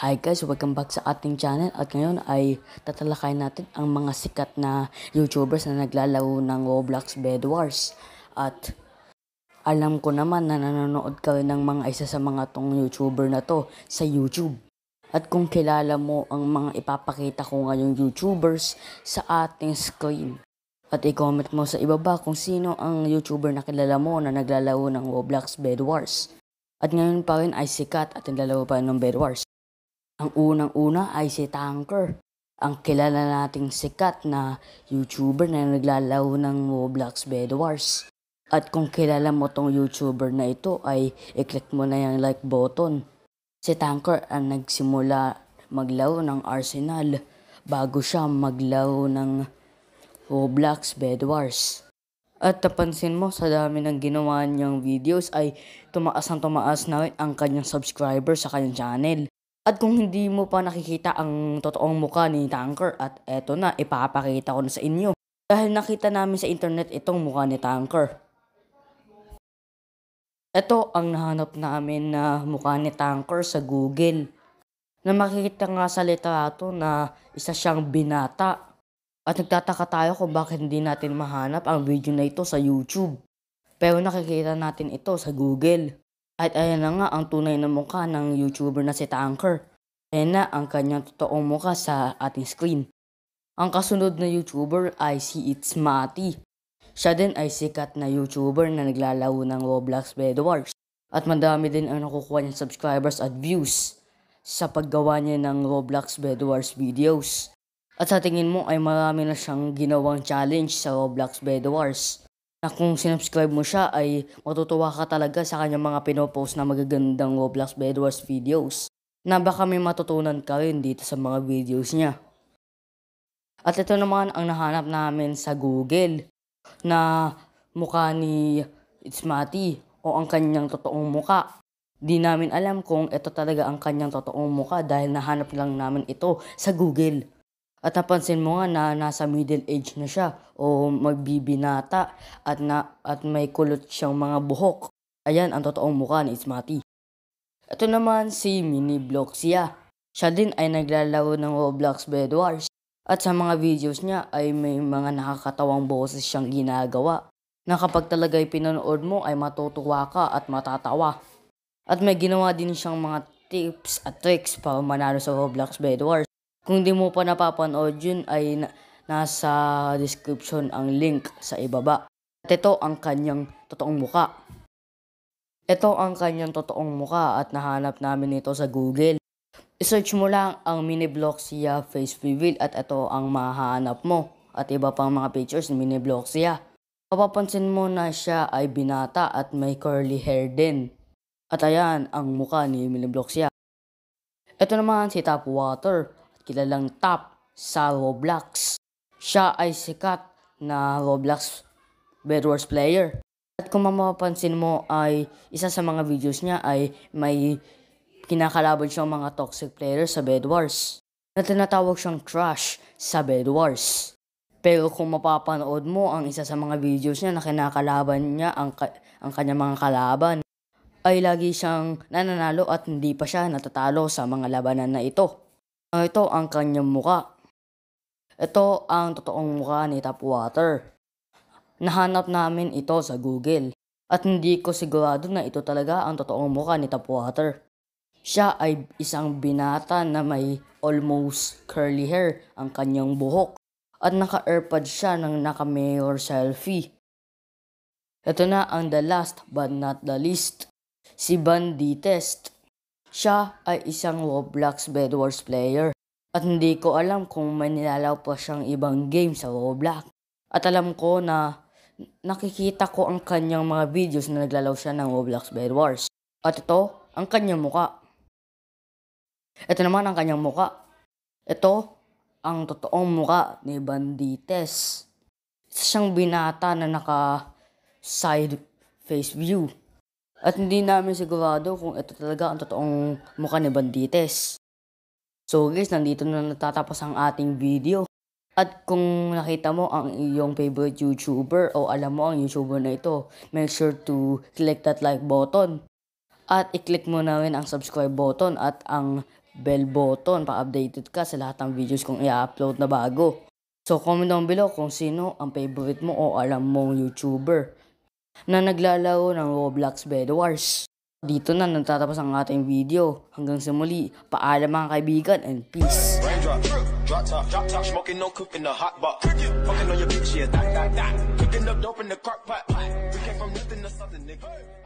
Hi guys, welcome back sa ating channel at ngayon ay tatalakay natin ang mga sikat na YouTubers na naglalaro ng Roblox Bed Wars. At alam ko naman na nanonood ka rin ng mga isa sa mga tong YouTuber na to sa YouTube. At kung kilala mo ang mga ipapakita ko ngayong YouTubers sa ating screen. At i-comment mo sa ibaba kung sino ang YouTuber na kilala mo na naglalaro ng Roblox Bed Wars. At ngayon pa rin ay sikat at nilalaro pa rin ng Bed Wars. Ang unang-una ay si Tanker, ang kilala nating sikat na YouTuber na naglalaro ng Roblox Bed Wars. At kung kilala mo tong YouTuber na ito ay i-click mo na yung like button. Si Tanker ang nagsimula maglaro ng Arsenal bago siya maglaro ng Roblox Bed Wars. At napansin mo sa dami ng ginawa niyang videos ay tumaas ang tumaas na ang kanyang subscriber sa kanyang channel. At kung hindi mo pa nakikita ang totoong muka ni Tanker at eto na ipapakita ko na sa inyo dahil nakita namin sa internet itong muka ni Tanker. Ito ang nahanap namin na muka ni Tanker sa Google na makikita nga sa literato na isa siyang binata. At nagtataka tayo kung bakit hindi natin mahanap ang video na ito sa YouTube. Pero nakikita natin ito sa Google. At ayan na nga ang tunay na mukha ng YouTuber na si Tanker. Ayan na ang kanyang totoong mukha sa ating screen. Ang kasunod na YouTuber ay si It's Mati. Siya din ay sikat na YouTuber na naglalaro ng Roblox Bedwars. At madami din ang nakukuha niyang subscribers at views sa paggawa niya ng Roblox Bedwars videos. At sa tingin mo ay marami na siyang ginawang challenge sa Roblox Bedwars na kung sinubscribe mo siya ay matutuwa ka talaga sa kanyang mga pinopost na magagandang Roblox Bedwars videos na baka may matutunan ka rin dito sa mga videos niya. At ito naman ang nahanap namin sa Google na mukha ni Itzmati o ang kanyang totoong muka. Di namin alam kung ito talaga ang kanyang totoong muka dahil nahanap lang namin ito sa Google. At napansin mo nga na nasa middle age na siya o magbibinata at, na, at may kulot siyang mga buhok. Ayan ang totoong mukha ni Ismati. Ito naman si Mini Bloxia. Siya din ay naglalaro ng Roblox Bed Wars. At sa mga videos niya ay may mga nakakatawang boses siyang ginagawa na kapag talaga'y pinanood mo ay matutuwa ka at matatawa. At may ginawa din siyang mga tips at tricks para manalo sa Roblox Bed Wars. Kung di mo pa napapanood yun ay na- nasa description ang link sa ibaba. At ito ang kanyang totoong muka. Ito ang kanyang totoong muka at nahanap namin ito sa Google. I-search mo lang ang mini siya face reveal at ito ang mahanap mo at iba pang mga pictures ni mini siya. Mapapansin mo na siya ay binata at may curly hair din. At ayan ang muka ni Minibloxia. Ito naman si Tap Water kilalang top sa Roblox. Siya ay sikat na Roblox Bedwars player. At kung mapapansin mo ay isa sa mga videos niya ay may kinakalaban siyang mga toxic player sa Bedwars na tinatawag siyang trash sa Bedwars. Pero kung mapapanood mo ang isa sa mga videos niya na kinakalaban niya ang, ka- ang kanyang mga kalaban, ay lagi siyang nananalo at hindi pa siya natatalo sa mga labanan na ito. Ah, ito ang kanyang muka. Ito ang totoong muka ni Tapwater. Nahanap namin ito sa Google at hindi ko sigurado na ito talaga ang totoong muka ni Tapwater. Siya ay isang binata na may almost curly hair ang kanyang buhok at naka-airpod siya ng naka mirror selfie. Ito na ang the last but not the least, si Banditest. Siya ay isang Roblox Bedwars player at hindi ko alam kung may nilalaw pa siyang ibang game sa Roblox. At alam ko na nakikita ko ang kanyang mga videos na naglalaw siya ng Roblox Bedwars. At ito, ang kanyang muka. Ito naman ang kanyang muka. Ito, ang totoong muka ni Bandites. Isa siyang binata na naka side face view. At hindi namin sigurado kung ito talaga ang totoong mukha ni Bandites. So guys, nandito na natatapos ang ating video. At kung nakita mo ang iyong favorite YouTuber o alam mo ang YouTuber na ito, make sure to click that like button. At i-click mo na rin ang subscribe button at ang bell button para updated ka sa lahat ng videos kong i-upload na bago. So comment down below kung sino ang favorite mo o alam mong YouTuber na naglalaro ng Roblox Bedwars. Dito na natatapos ang ating video. Hanggang sa muli, paalam mga kaibigan and peace. drop top, drop top, smoking no cook in the hot box. Fucking on your bitch, yeah, that, that, that. Cooking up dope in the crock pot. We came from nothing to something, nigga.